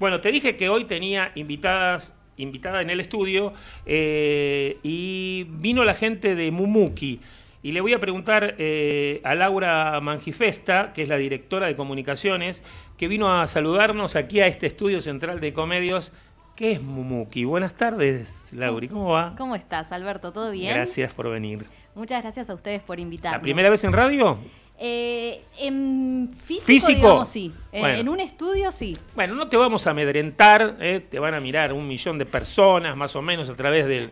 Bueno, te dije que hoy tenía invitadas invitada en el estudio eh, y vino la gente de Mumuki. Y le voy a preguntar eh, a Laura Mangifesta, que es la directora de comunicaciones, que vino a saludarnos aquí a este estudio central de comedios. ¿Qué es Mumuki? Buenas tardes, Laura. ¿Cómo va? ¿Cómo estás, Alberto? ¿Todo bien? Gracias por venir. Muchas gracias a ustedes por invitarme. ¿La primera vez en radio? Eh, en físico, sí. Eh, en un estudio, sí. Bueno, no te vamos a amedrentar, eh, te van a mirar un millón de personas más o menos a través del,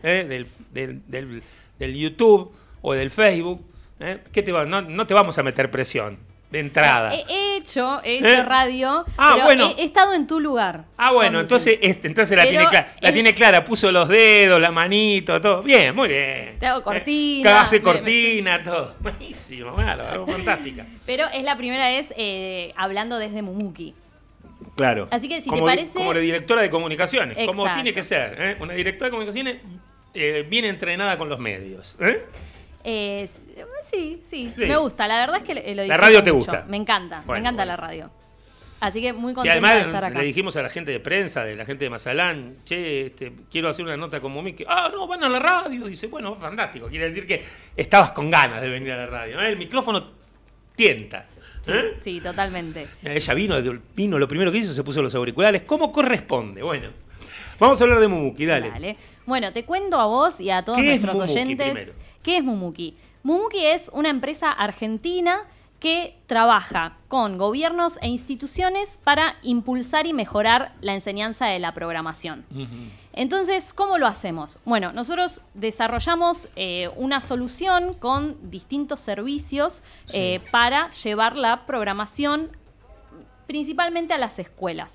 del, YouTube o del Facebook. te no te vamos a meter presión de entrada. Eh, he, hecho, he hecho ¿Eh? radio. Ah, bueno. He, estado en tu lugar. Ah, bueno, entonces, este, entonces la, tiene clara, la tiene clara. Puso los dedos, la manito, todo. Bien, muy bien. Te hago eh, cortina. hace cortina, todo. Buenísimo, claro, fantástica. Pero es la primera vez hablando desde Mumuki. Claro. Así que si te parece. Como la directora de comunicaciones, como tiene que ser. Una directora de comunicaciones bien entrenada con los medios. ¿eh? sí, sí, me gusta. La verdad es que lo La radio te gusta. Me encanta, me encanta la radio. Así que muy contento de estar acá. Le dijimos a la gente de prensa, de la gente de Mazalán, che, este, quiero hacer una nota con Miki. Ah, no, van a la radio. Dice, bueno, fantástico. Quiere decir que estabas con ganas de venir a la radio. ¿eh? El micrófono tienta. ¿eh? Sí, totalmente. Ella vino, vino, lo primero que hizo se puso los auriculares. ¿Cómo corresponde? Bueno, vamos a hablar de Mumuki, dale. dale. Bueno, te cuento a vos y a todos nuestros oyentes. ¿Qué es Mumuki? Mumuki es una empresa argentina que trabaja con gobiernos e instituciones para impulsar y mejorar la enseñanza de la programación. Entonces, ¿cómo lo hacemos? Bueno, nosotros desarrollamos eh, una solución con distintos servicios eh, para llevar la programación principalmente a las escuelas.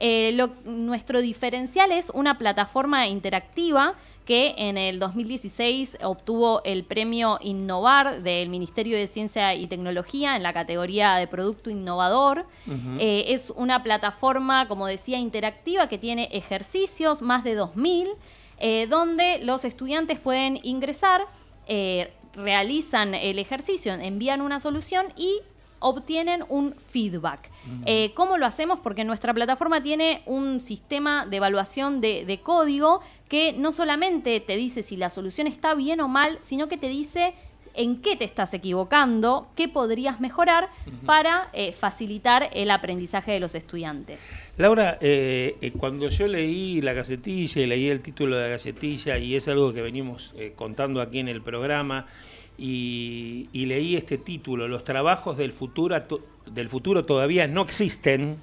Eh, nuestro diferencial es una plataforma interactiva que en el 2016 obtuvo el premio Innovar del Ministerio de Ciencia y Tecnología en la categoría de Producto Innovador. Eh, es una plataforma, como decía, interactiva que tiene ejercicios, más de 2.000, eh, donde los estudiantes pueden ingresar. Eh, realizan el ejercicio, envían una solución y obtienen un feedback. Eh, ¿Cómo lo hacemos? Porque nuestra plataforma tiene un sistema de evaluación de, código que no solamente te dice si la solución está bien o mal, sino que te dice en qué te estás equivocando, qué podrías mejorar para eh, facilitar el aprendizaje de los estudiantes. Laura, eh, cuando yo leí la gacetilla y leí el título de la gacetilla, y es algo que venimos contando aquí en el programa, y, leí este título, Los trabajos del futuro, del futuro todavía no existen,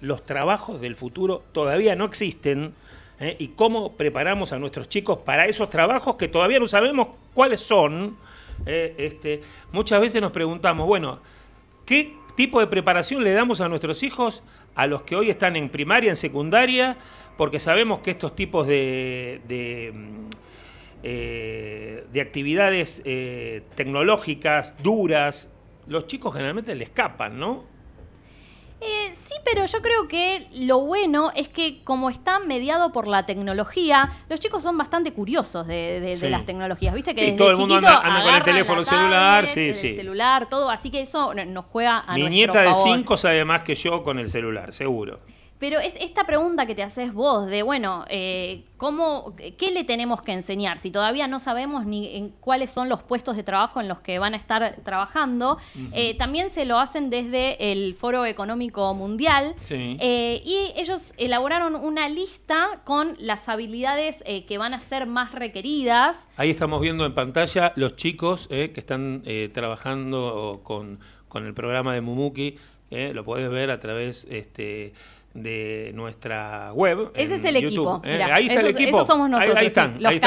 los trabajos del futuro todavía no existen, ¿eh? y cómo preparamos a nuestros chicos para esos trabajos que todavía no sabemos cuáles son. ¿eh? este, muchas veces nos preguntamos, bueno, ¿qué tipo de preparación le damos a nuestros hijos, a los que hoy están en primaria, en secundaria? Porque sabemos que estos tipos de eh, de actividades eh, tecnológicas duras, los chicos generalmente le escapan, ¿no? Eh, sí, pero yo creo que lo bueno es que como está mediado por la tecnología, los chicos son bastante curiosos de, las tecnologías. Viste que todo el mundo anda, con el teléfono celular, sí, el celular, todo, así que eso nos juega a Mi nieta de 5 sabe más que yo con el celular, seguro. Pero esta pregunta que te haces vos de, bueno, eh, ¿cómo, ¿qué le tenemos que enseñar? Si todavía no sabemos ni en cuáles son los puestos de trabajo en los que van a estar trabajando, eh, también se lo hacen desde el Foro Económico Mundial eh, y ellos elaboraron una lista con las habilidades que van a ser más requeridas. Ahí estamos viendo en pantalla los chicos que están trabajando con, el programa de Mumuki, lo podés ver a través... Este, de nuestra web. Ese es el equipo. ¿eh? ahí está el equipo. somos nosotros. Ahí, están, los ahí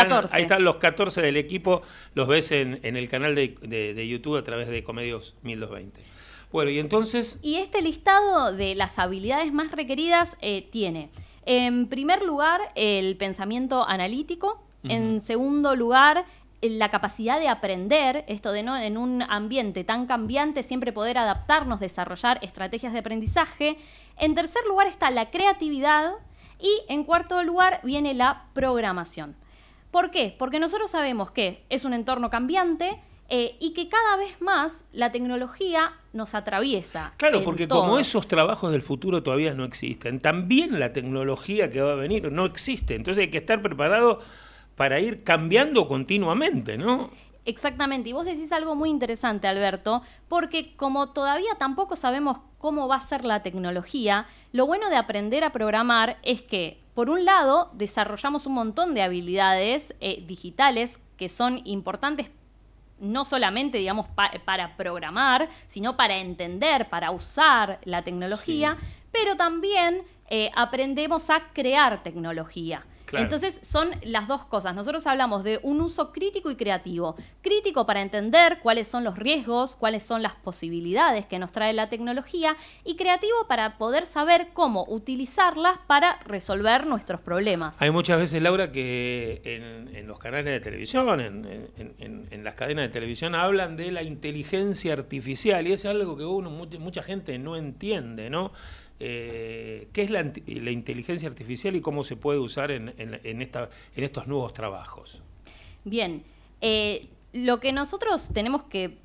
14. los 14 del equipo. Los ves en, el canal de, YouTube a través de Comedios 1220. Bueno, y entonces. Y este listado de las habilidades más requeridas eh, tiene, en primer lugar, el pensamiento analítico. En segundo lugar, la capacidad de aprender, esto de no en un ambiente tan cambiante, siempre poder adaptarnos, desarrollar estrategias de aprendizaje, en tercer lugar está la creatividad y en cuarto lugar viene la programación. ¿Por qué? Porque nosotros sabemos que es un entorno cambiante, eh, y que cada vez más la tecnología nos atraviesa. Claro, porque como esos trabajos del futuro todavía no existen, también la tecnología que va a venir no existe, entonces hay que estar preparado para ir cambiando continuamente, ¿no? Exactamente, y vos decís algo muy interesante, Alberto, porque como todavía tampoco sabemos cómo va a ser la tecnología, lo bueno de aprender a programar es que, por un lado, desarrollamos un montón de habilidades eh, digitales que son importantes no solamente, digamos, para programar, sino para entender, para usar la tecnología, pero también eh, aprendemos a crear tecnología. Entonces son las dos cosas. Nosotros hablamos de un uso crítico y creativo. Crítico para entender cuáles son los riesgos, cuáles son las posibilidades que nos trae la tecnología y creativo para poder saber cómo utilizarlas para resolver nuestros problemas. Hay muchas veces, Laura, que en, los canales de televisión, en, las cadenas de televisión, hablan de la inteligencia artificial y es algo que uno, mucha gente no entiende, ¿no? Eh, qué es la, inteligencia artificial y cómo se puede usar en, estos nuevos trabajos. Bien, eh, lo que nosotros tenemos que,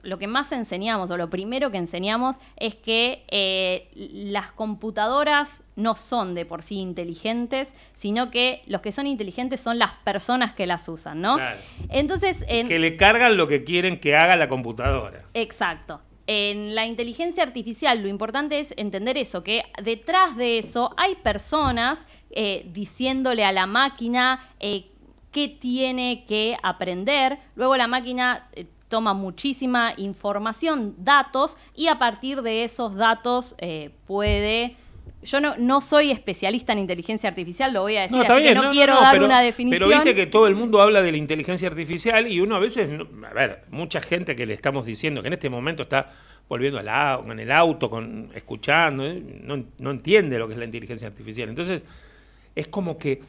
lo que más enseñamos o lo primero que enseñamos es que eh, las computadoras no son de por sí inteligentes, sino que los que son inteligentes son las personas que las usan, ¿no? Entonces... que le cargan lo que quieren que haga la computadora. Exacto. En la inteligencia artificial lo importante es entender eso, que detrás de eso hay personas eh, diciéndole a la máquina eh, qué tiene que aprender. Luego la máquina eh, toma muchísima información, datos, y a partir de esos datos puede yo no, no soy especialista en inteligencia artificial, lo voy a decir, no, que no, quiero dar una definición. Pero viste que todo el mundo habla de la inteligencia artificial y uno a veces, a ver, mucha gente que le estamos diciendo que en este momento está volviendo al, en el auto, con, escuchando, eh, no, entiende lo que es la inteligencia artificial. Entonces, es como que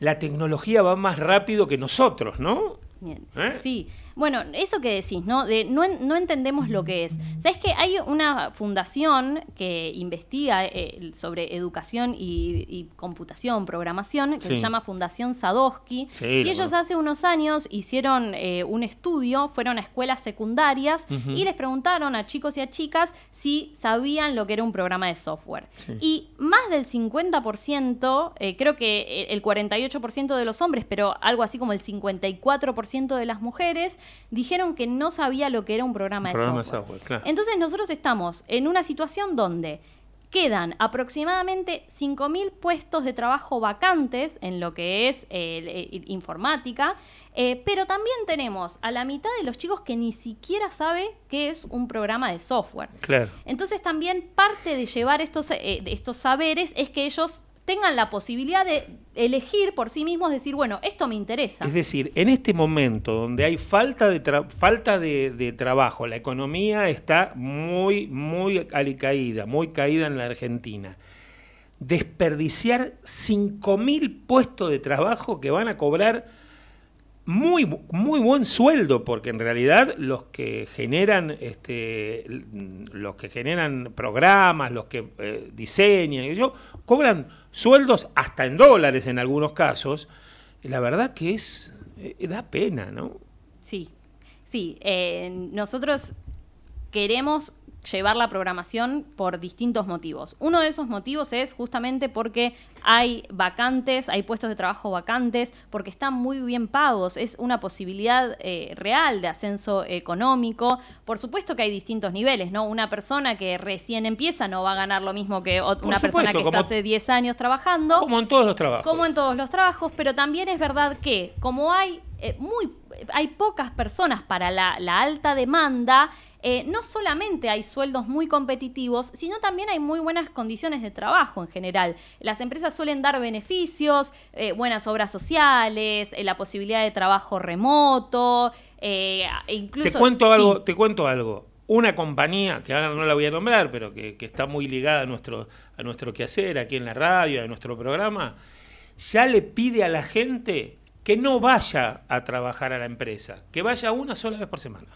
la tecnología va más rápido que nosotros, ¿no? Bien. ¿Eh? Sí. Bueno, eso que decís, ¿no? De no, entendemos lo que es. ¿Sabes que hay una fundación que investiga eh, sobre educación y, computación, programación, que se llama Fundación Sadowski? y ellos hace unos años hicieron eh, un estudio, fueron a escuelas secundarias y les preguntaron a chicos y a chicas si sabían lo que era un programa de software. Y más del 50%, eh, creo que el 48% de los hombres, pero algo así como el 54% de las mujeres, dijeron que no sabía lo que era un programa, de software. Entonces nosotros estamos en una situación donde quedan aproximadamente 5.000 puestos de trabajo vacantes en lo que es eh, eh, informática, eh, pero también tenemos a la mitad de los chicos que ni siquiera sabe qué es un programa de software. Entonces también parte de llevar estos, estos saberes es que ellos tengan la posibilidad de elegir por sí mismos, decir, bueno, esto me interesa. Es decir, en este momento donde hay falta de, falta de, trabajo, la economía está muy, muy alicaída, muy caída en la Argentina desperdiciar 5.000 puestos de trabajo que van a cobrar muy, muy buen sueldo, porque en realidad los que generan, este, los que generan programas, los que eh, diseñan, cobran sueldos hasta en dólares en algunos casos, la verdad que es, eh, da pena, ¿no? Sí, sí, eh, nosotros queremos llevar la programación por distintos motivos. Uno de esos motivos es justamente porque hay vacantes, hay puestos de trabajo vacantes, porque están muy bien pagos, es una posibilidad eh, real de ascenso económico. Por supuesto que hay distintos niveles, ¿no? Una persona que recién empieza no va a ganar lo mismo que una persona que está hace 10 años trabajando. Como en todos los trabajos. Como en todos los trabajos, pero también es verdad que como hay eh, muy hay pocas personas para la, alta demanda, eh, no solamente hay sueldos muy competitivos, sino también hay muy buenas condiciones de trabajo en general. Las empresas suelen dar beneficios, eh, buenas obras sociales, eh, la posibilidad de trabajo remoto, e incluso... Te cuento algo, te cuento algo. Una compañía, que ahora no la voy a nombrar, pero que, está muy ligada a nuestro, a nuestro quehacer, aquí en la radio, a nuestro programa, ya le pide a la gente que no vaya a trabajar a la empresa, que vaya una sola vez por semana.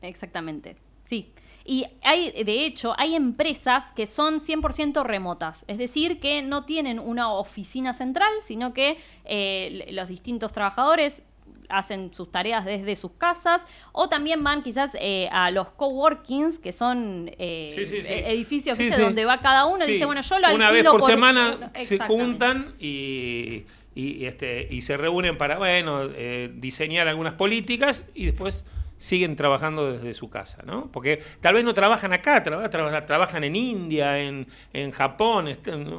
Exactamente, sí. Y hay, de hecho, hay empresas que son 100% remotas, es decir, que no tienen una oficina central, sino que eh, los distintos trabajadores hacen sus tareas desde sus casas o también van quizás eh, a los coworkings que son eh, edificios donde va cada uno y dice bueno yo lo una vez por semana se juntan y y, este, y se reúnen para, bueno, eh, diseñar algunas políticas y después siguen trabajando desde su casa, ¿no? Porque tal vez no trabajan acá, trabajan en India, en, Japón,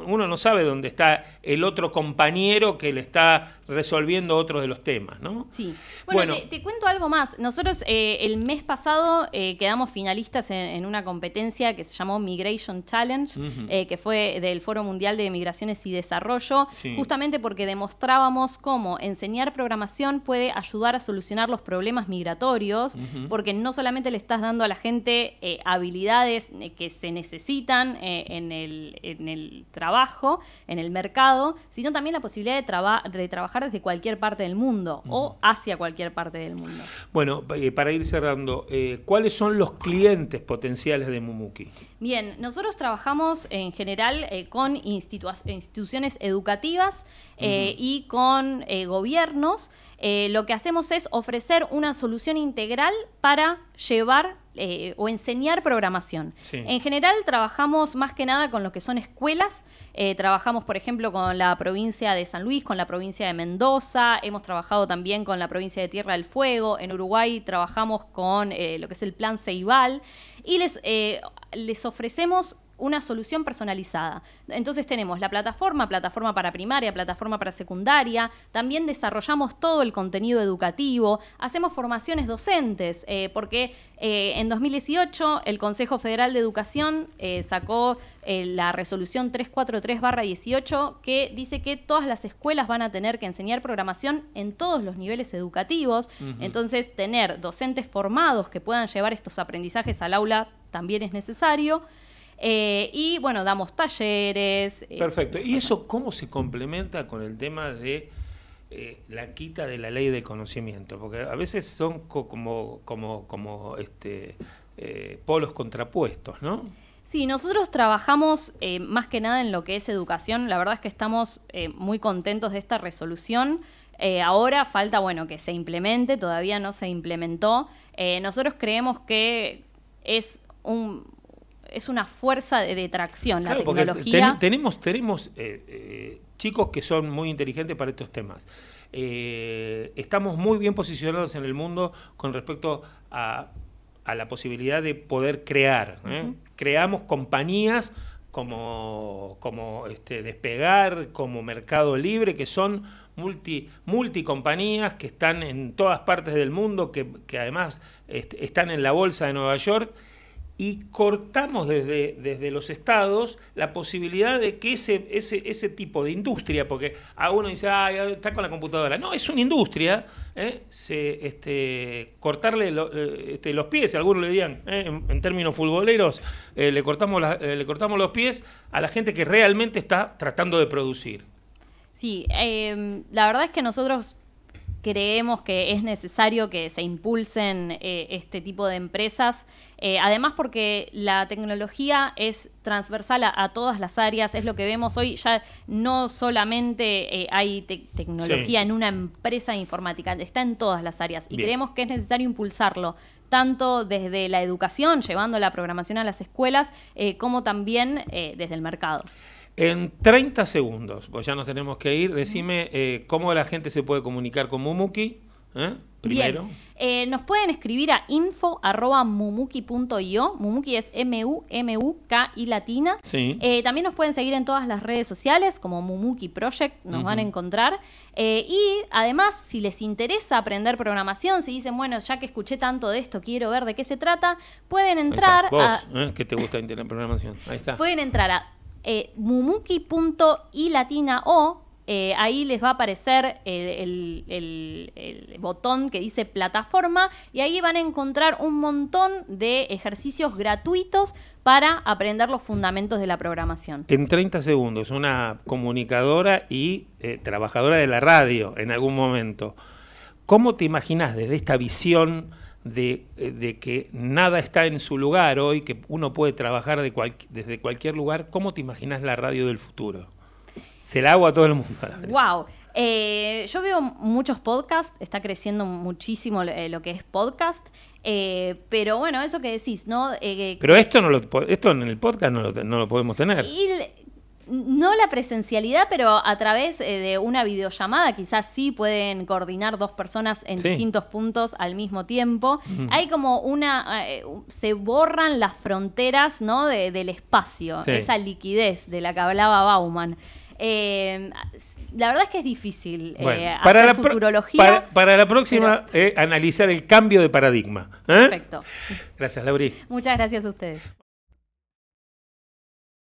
uno no sabe dónde está el otro compañero que le está resolviendo otros de los temas, ¿no? Sí. Bueno, te, cuento algo más. Nosotros eh, el mes pasado eh, quedamos finalistas en, una competencia que se llamó Migration Challenge, eh, que fue del Foro Mundial de Migraciones y Desarrollo, justamente porque demostrábamos cómo enseñar programación puede ayudar a solucionar los problemas migratorios porque no solamente le estás dando a la gente eh, habilidades eh, que se necesitan eh, en, el, trabajo, en el mercado, sino también la posibilidad de, trabajar desde cualquier parte del mundo o hacia cualquier parte del mundo. Bueno, para ir cerrando, ¿cuáles son los clientes potenciales de Mumuki? Bien, nosotros trabajamos en general con instituciones educativas y con gobiernos. Eh, lo que hacemos es ofrecer una solución integral para llevar eh, o enseñar programación. En general trabajamos más que nada con lo que son escuelas, eh, trabajamos por ejemplo con la provincia de San Luis, con la provincia de Mendoza, hemos trabajado también con la provincia de Tierra del Fuego, en Uruguay trabajamos con lo que es el Plan Ceibal y les, les ofrecemos una solución personalizada. Entonces tenemos la plataforma, plataforma para primaria, plataforma para secundaria, también desarrollamos todo el contenido educativo, hacemos formaciones docentes, eh, porque eh, en 2018 el Consejo Federal de Educación eh, sacó la resolución 343-18 que dice que todas las escuelas van a tener que enseñar programación en todos los niveles educativos, entonces tener docentes formados que puedan llevar estos aprendizajes al aula también es necesario. Eh, y bueno, damos talleres. Eh. Perfecto. ¿Y eso cómo se complementa con el tema de eh, la quita de la ley de conocimiento? Porque a veces son como, como, como este, polos contrapuestos, ¿no? Sí, nosotros trabajamos más que nada en lo que es educación. La verdad es que estamos muy contentos de esta resolución. ahora falta, bueno, que se implemente, todavía no se implementó. nosotros creemos que es un, es una fuerza de, detracción tracción la tecnología. tenemos tenemos eh, eh, chicos que son muy inteligentes para estos temas. Eh, estamos muy bien posicionados en el mundo con respecto a, la posibilidad de poder crear. Creamos compañías como, como este, Despegar, como Mercado Libre, que son multi, multicompañías que están en todas partes del mundo, que, además este, están en la bolsa de Nueva York y cortamos desde, desde los estados la posibilidad de que ese, ese, ese tipo de industria, porque a uno dice, ah, está con la computadora. No, es una industria. ¿eh? Se, este, cortarle eh, este, los pies, algunos le dirían, ¿eh? en, términos futboleros, le, cortamos le cortamos los pies a la gente que realmente está tratando de producir. Sí, em, la verdad es que nosotros creemos que es necesario que se impulsen eh, este tipo de empresas, eh, además porque la tecnología es transversal a, todas las áreas, es lo que vemos hoy, ya no solamente eh, hay tecnología en una empresa informática, está en todas las áreas y creemos que es necesario impulsarlo tanto desde la educación, llevando la programación a las escuelas, como también desde el mercado. En 30 segundos, pues ya nos tenemos que ir, decime eh, cómo la gente se puede comunicar con Mumuki. ¿Eh? Primero. Eh, nos pueden escribir a info.mumuki.io. Mumuki es M-U-M-U-K i latina. también nos pueden seguir en todas las redes sociales como Mumuki Project, nos van a encontrar. y además, si les interesa aprender programación, si dicen, bueno, ya que escuché tanto de esto, quiero ver de qué se trata, pueden entrar Vos, a... que te gusta programación. Ahí está. Pueden entrar a eh, mumuki.ilatinaO, eh, ahí les va a aparecer el, botón que dice plataforma y ahí van a encontrar un montón de ejercicios gratuitos para aprender los fundamentos de la programación. En 30 segundos, una comunicadora y eh, trabajadora de la radio en algún momento, ¿cómo te imaginas desde esta visión eh, de, que nada está en su lugar hoy, que uno puede trabajar desde cualquier lugar, ¿cómo te imaginas la radio del futuro? Se la hago a todo el mundo. ¡Wow! Eh, yo veo muchos podcasts, está creciendo muchísimo eh, lo que es podcast, pero bueno, eso que decís, ¿no? pero esto no esto en el podcast no lo, no lo podemos tener. Y no la presencialidad, pero a través eh, de una videollamada quizás sí pueden coordinar dos personas en distintos puntos al mismo tiempo. Hay como una... Eh, se borran las fronteras ¿no? del espacio, esa liquidez de la que hablaba Bauman. Eh, la verdad es que es difícil para hacer la futurología. Para, la próxima, analizar el cambio de paradigma. Perfecto. Gracias, Laurí. Muchas gracias a ustedes.